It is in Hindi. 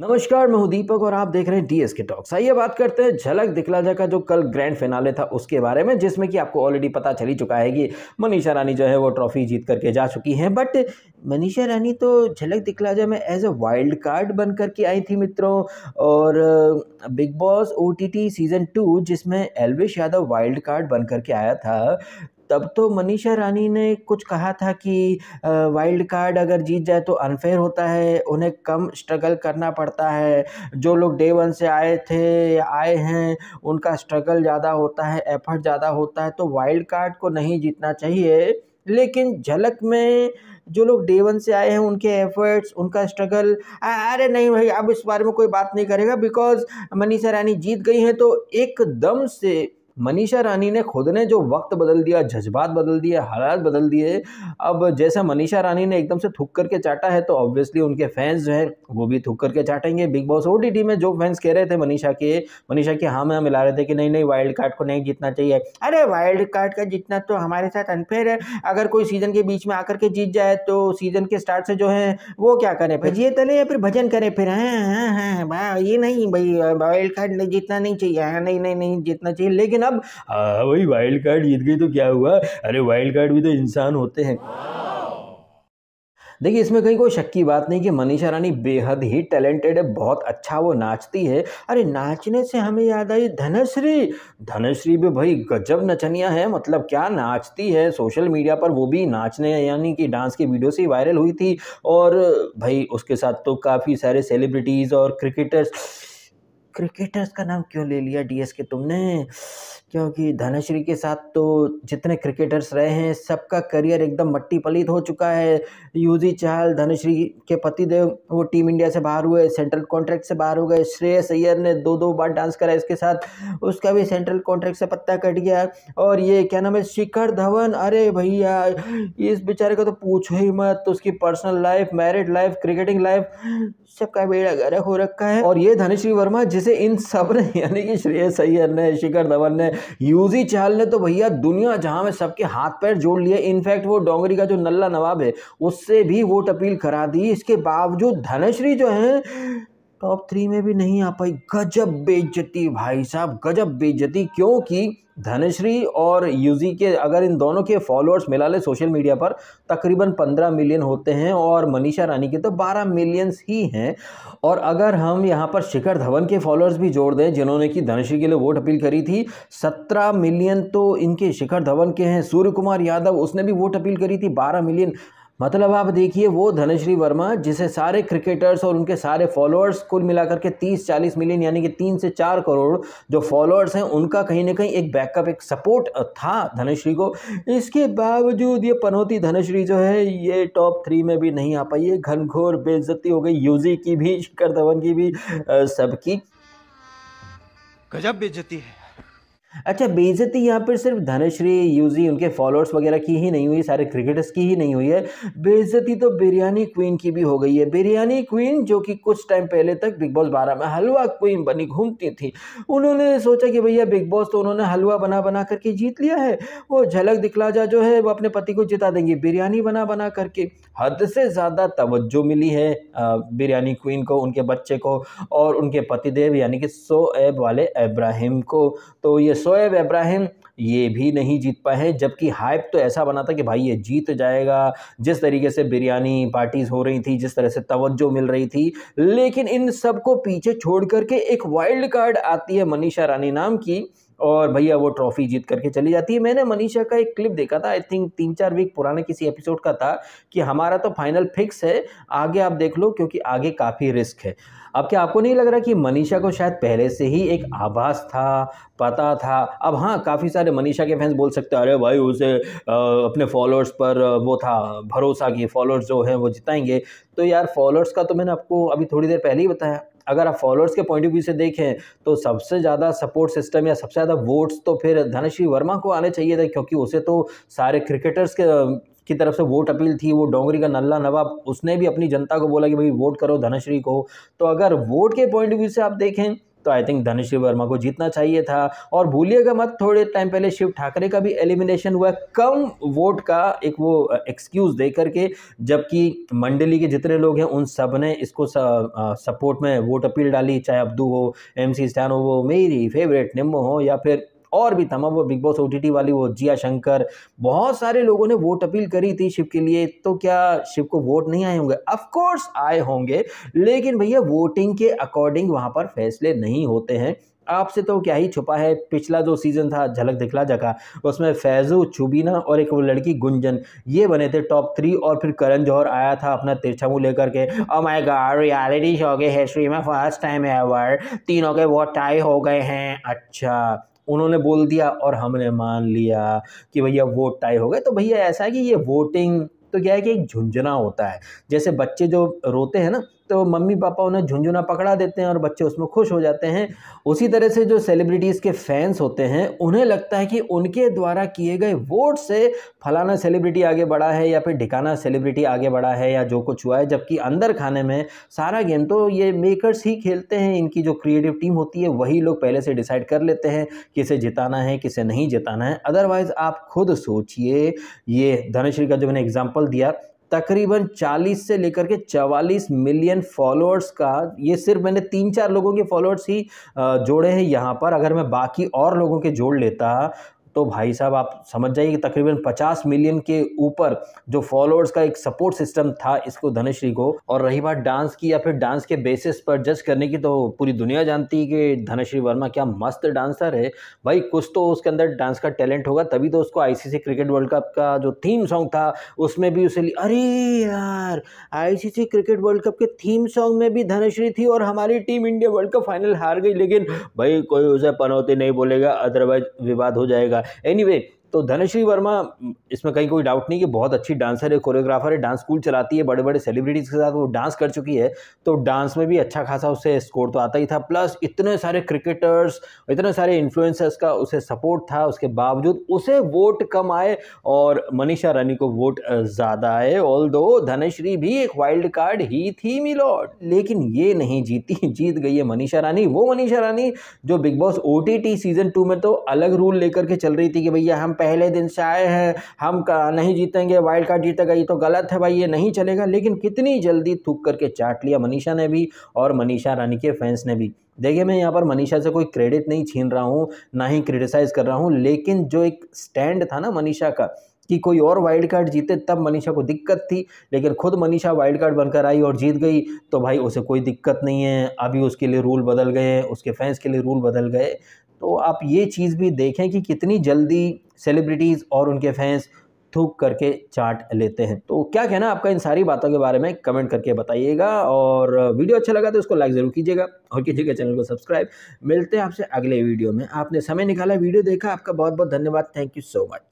नमस्कार मैं हूं दीपक और आप देख रहे हैं डीएस के टॉक्स आइए बात करते हैं झलक दिखला जा का जो कल ग्रैंड फिनाले था उसके बारे में जिसमें कि आपको ऑलरेडी पता चली चुका है कि मनीषा रानी जो है वो ट्रॉफी जीत करके जा चुकी हैं बट मनीषा रानी तो झलक दिखला जा में एज अ वाइल्ड कार्ड बन करके आई थी मित्रों और Bigg Boss O season two जिसमें एलविश यादव वाइल्ड कार्ड बन करके आया था तब तो मनीषा रानी ने कुछ कहा था कि वाइल्ड कार्ड अगर जीत जाए तो अनफेयर होता है उन्हें कम स्ट्रगल करना पड़ता है जो लोग डे वन से आए थे आए हैं उनका स्ट्रगल ज़्यादा होता है एफर्ट ज़्यादा होता है तो वाइल्ड कार्ड को नहीं जीतना चाहिए लेकिन झलक में जो लोग डे वन से आए हैं उनके एफर्ट्स उनका स्ट्रगल अरे नहीं भाई अब इस बारे में कोई बात नहीं करेगा बिकॉज मनीषा रानी जीत गई हैं तो एकदम से मनीषा रानी ने खुद ने जो वक्त बदल दिया जज्बात बदल दिए हालात बदल दिए अब जैसा मनीषा रानी ने एकदम से थुक करके चाटा है तो ऑब्वियसली उनके फैंस जो हैं वो भी थुक करके चाटेंगे बिग बॉस ओ में जो फैंस कह रहे थे मनीषा के मनीषा के हाँ में मिला रहे थे कि नहीं नहीं वाइल्ड कार्ड को नहीं जीतना चाहिए अरे वाइल्ड कार्ड का जीतना तो हमारे साथ अनफेयर है अगर कोई सीज़न के बीच में आकर के जीत जाए तो सीज़न के स्टार्ट से जो है वो क्या करें भजिए तले या फिर भजन करें फिर हाँ हाँ हाँ, हाँ ये नहीं भाई वाइल्ड कार्ड जीतना नहीं चाहिए हाँ, नहीं नहीं नहीं जीतना चाहिए लेकिन अब वही वाइल्ड कार्ड जीत गई तो क्या हुआ अरे वाइल्ड कार्ड भी तो इंसान होते हैं देखिए इसमें कहीं कोई शक की बात नहीं कि मनीषा रानी बेहद ही टैलेंटेड है बहुत अच्छा वो नाचती है अरे नाचने से हमें याद आई धनश्री धनश्री भी भाई गजब नचनिया है मतलब क्या नाचती है सोशल मीडिया पर वो भी नाचने यानी कि डांस के वीडियो से वायरल हुई थी और भाई उसके साथ तो काफ़ी सारे सेलिब्रिटीज़ और क्रिकेटर्स क्रिकेटर्स का नाम क्यों ले लिया डीएस के तुमने क्योंकि धनश्री के साथ तो जितने क्रिकेटर्स रहे हैं सबका करियर एकदम मट्टी पलित हो चुका है यूजी चहल धनश्री के पति देव वो टीम इंडिया से बाहर हुए सेंट्रल कॉन्ट्रैक्ट से बाहर हो गए श्रेयस अय्यर ने दो दो बार डांस करा इसके साथ उसका भी सेंट्रल कॉन्ट्रैक्ट से पत्ता कट गया और ये क्या नाम है शिखर धवन अरे भैया इस बेचारे का तो पूछो ही मत तो उसकी personal life married life cricketing life सबका बेड़ा गर्क हो रखा है और ये धनश्री वर्मा जिस से इन सब ने यानी कि श्रेयस अय्यर ने शिखर धवन ने यूजी चहल ने तो भैया दुनिया जहां में सबके हाथ पैर जोड़ लिए इनफैक्ट वो डोंगरी का जो नल्ला नवाब है उससे भी वोट अपील करा दी इसके बावजूद धनश्री जो है टॉप थ्री में भी नहीं आ पाई गजब बेइज्जती भाई साहब गजब बेइज्जती क्योंकि धनश्री और यूजी के अगर इन दोनों के फॉलोअर्स मिला ले सोशल मीडिया पर तकरीबन पंद्रह मिलियन होते हैं और मनीषा रानी के तो बारह मिलियंस ही हैं और अगर हम यहाँ पर शिखर धवन के फॉलोअर्स भी जोड़ दें जिन्होंने कि धनश्री के लिए वोट अपील करी थी सत्रह मिलियन तो इनके शिखर धवन के हैं सूर्य कुमार यादव उसने भी वोट अपील करी थी बारह मिलियन मतलब आप देखिए वो धनश्री वर्मा जिसे सारे क्रिकेटर्स और उनके सारे फॉलोअर्स कुल मिलाकर के 30-40 मिलियन यानी कि तीन से चार करोड़ जो फॉलोअर्स हैं उनका कहीं ना कहीं एक बैकअप एक सपोर्ट था धनश्री को इसके बावजूद ये पनौती धनश्री जो है ये टॉप थ्री में भी नहीं आ पाई है घनघोर बेइज्जती हो गई यूजी की भी शिखर धवन की भी सबकी गजब बेइज्जती है अच्छा बेइज्जती यहाँ पर सिर्फ धनश्री यूजी उनके फॉलोअर्स वगैरह की ही नहीं हुई सारे क्रिकेटर्स की ही नहीं हुई है बेइज्जती तो बिरयानी क्वीन की भी हो गई है बिरयानी क्वीन जो कि कुछ टाइम पहले तक बिग बॉस बारह में हलवा क्वीन बनी घूमती थी उन्होंने सोचा कि भैया बिग बॉस तो उन्होंने हलवा बना बना करके जीत लिया है वो झलक दिखला जा जो है वो अपने पति को जिता देंगे बिरयानी बना बना करके हद से ज़्यादा तवज्जो मिली है बिरयानी क्वीन को उनके बच्चे को और उनके पतिदेव यानी कि सो ऐब वाले इब्राहिम को तो ये शोएब इब्राहिम ये भी नहीं जीत पाए हैं जबकि हाइप तो ऐसा बना था कि भाई ये जीत जाएगा जिस तरीके से बिरयानी पार्टीज़ हो रही थी जिस तरह से तवज्जो मिल रही थी लेकिन इन सबको पीछे छोड़ करके एक वाइल्ड कार्ड आती है मनीषा रानी नाम की और भैया वो ट्रॉफी जीत करके चली जाती है मैंने मनीषा का एक क्लिप देखा था आई थिंक तीन चार वीक पुराने किसी एपिसोड का था कि हमारा तो फाइनल फिक्स है आगे आप देख लो क्योंकि आगे काफ़ी रिस्क है अब क्या आपको नहीं लग रहा कि मनीषा को शायद पहले से ही एक आभास था पता था अब हाँ काफ़ी सारे मनीषा के फैंस बोल सकते हैं अरे भाई उसे आ, अपने फॉलोअर्स पर वो था भरोसा कि फॉलोअर्स जो हैं वो जिताएंगे तो यार फॉलोअर्स का तो मैंने आपको अभी थोड़ी देर पहले ही बताया अगर आप फॉलोअर्स के पॉइंट ऑफ व्यू से देखें तो सबसे ज़्यादा सपोर्ट सिस्टम या सबसे ज़्यादा वोट्स तो फिर धनश्री वर्मा को आने चाहिए थे क्योंकि उसे तो सारे क्रिकेटर्स के की तरफ से वोट अपील थी वो डोंगरी का नल्ला नवाब उसने भी अपनी जनता को बोला कि भाई वोट करो धनश्री को तो अगर वोट के पॉइंट ऑफ व्यू से आप देखें तो आई थिंक धनुष वर्मा को जीतना चाहिए था और भूलिएगा मत थोड़े टाइम पहले शिव ठाकरे का भी एलिमिनेशन हुआ कम वोट का एक वो एक्सक्यूज़ दे करके जबकि मंडली के जितने लोग हैं उन सब ने इसको सपोर्ट में वोट अपील डाली चाहे अब्दू हो एम सी स्टैन हो वो मेरी फेवरेट निम्बो हो या फिर और भी तमाम वो बिग बॉस ओ वाली वो जिया शंकर बहुत सारे लोगों ने वोट अपील करी थी शिव के लिए तो क्या शिव को वोट नहीं आए होंगे अफकोर्स आए होंगे लेकिन भैया वोटिंग के अकॉर्डिंग वहाँ पर फैसले नहीं होते हैं आपसे तो क्या ही छुपा है पिछला जो सीज़न था झलक दिखला जगह उसमें फैज़ू चुबीना और एक वो लड़की गुंजन ये बने थे टॉप थ्री और फिर करण जौहर आया था अपना तिरछा मुँह लेकर के oh my god reality show के हिस्ट्री में फर्स्ट टाइम एवर तीनों के वो टाई हो गए हैं अच्छा उन्होंने बोल दिया और हमने मान लिया कि भैया वोट टाई हो गए तो भैया ऐसा है कि ये वोटिंग तो क्या है कि एक झुंझुना होता है जैसे बच्चे जो रोते हैं ना तो मम्मी पापा उन्हें झुंझुना पकड़ा देते हैं और बच्चे उसमें खुश हो जाते हैं उसी तरह से जो सेलिब्रिटीज़ के फैंस होते हैं उन्हें लगता है कि उनके द्वारा किए गए वोट से फलाना सेलिब्रिटी आगे बढ़ा है या फिर ढिकाना सेलिब्रिटी आगे बढ़ा है या जो कुछ हुआ है जबकि अंदर खाने में सारा गेम तो ये मेकर्स ही खेलते हैं इनकी जो क्रिएटिव टीम होती है वही लोग पहले से डिसाइड कर लेते हैं किसे जिताना है किसे नहीं जिताना है अदरवाइज़ आप खुद सोचिए ये धनश्री का जो मैंने एग्जाम्पल दिया तकरीबन 40 से लेकर के 44 मिलियन फॉलोअर्स का ये सिर्फ मैंने तीन चार लोगों के फॉलोअर्स ही जोड़े हैं यहाँ पर अगर मैं बाकी और लोगों के जोड़ लेता तो भाई साहब आप समझ जाइए कि तकरीबन 50 मिलियन के ऊपर जो फॉलोअर्स का एक सपोर्ट सिस्टम था इसको धनश्री को और रही बात डांस की या फिर डांस के बेसिस पर जज करने की तो पूरी दुनिया जानती है कि धनश्री वर्मा क्या मस्त डांसर है भाई कुछ तो उसके अंदर डांस का टैलेंट होगा तभी तो उसको आईसीसी क्रिकेट वर्ल्ड कप का जो थीम सॉन्ग था उसमें भी उसे अरे यार आईसीसी क्रिकेट वर्ल्ड कप के थीम सॉन्ग में भी धनश्री थी और हमारी team India world cup final हार गई लेकिन भाई कोई उसे पनौती नहीं बोलेगा अदरवाइज विवाद हो जाएगा anyway तो धनश्री वर्मा इसमें कहीं कोई डाउट नहीं कि बहुत अच्छी डांसर है कोरियोग्राफर है डांस स्कूल चलाती है बड़े बड़े सेलिब्रिटीज़ के साथ वो डांस कर चुकी है तो डांस में भी अच्छा खासा उसे स्कोर तो आता ही था प्लस इतने सारे क्रिकेटर्स इतने सारे इन्फ्लुएंसर्स का उसे सपोर्ट था उसके बावजूद उसे वोट कम आए और मनीषा रानी को वोट ज़्यादा आए ऑल दो धनश्री भी एक वाइल्ड कार्ड ही थी मिलोड लेकिन ये नहीं जीती जीत गई है मनीषा रानी वो मनीषा रानी जो Bigg Boss O season two में तो अलग रूल लेकर के चल रही थी कि भैया हम पहले दिन से आए हैं हम नहीं जीतेंगे वाइल्ड कार्ड जीतेगा ये तो गलत है भाई ये नहीं चलेगा लेकिन कितनी जल्दी थूक करके चाट लिया मनीषा ने भी और मनीषा रानी के फैंस ने भी देखिए मैं यहाँ पर मनीषा से कोई क्रेडिट नहीं छीन रहा हूँ ना ही क्रिटिसाइज़ कर रहा हूँ लेकिन जो एक स्टैंड था ना मनीषा का कि कोई और वाइल्ड कार्ड जीते तब मनीषा को दिक्कत थी लेकिन खुद मनीषा वाइल्ड कार्ड बनकर आई और जीत गई तो भाई उसे कोई दिक्कत नहीं है अभी उसके लिए रूल बदल गए उसके फैंस के लिए रूल बदल गए तो आप ये चीज़ भी देखें कि कितनी जल्दी सेलिब्रिटीज़ और उनके फैंस थूक करके चाट लेते हैं तो क्या कहना आपका इन सारी बातों के बारे में कमेंट करके बताइएगा और वीडियो अच्छा लगा तो उसको लाइक ज़रूर कीजिएगा और कीजिएगा चैनल को सब्सक्राइब मिलते हैं आपसे अगले वीडियो में आपने समय निकाला वीडियो देखा आपका बहुत बहुत धन्यवाद थैंक यू सो मच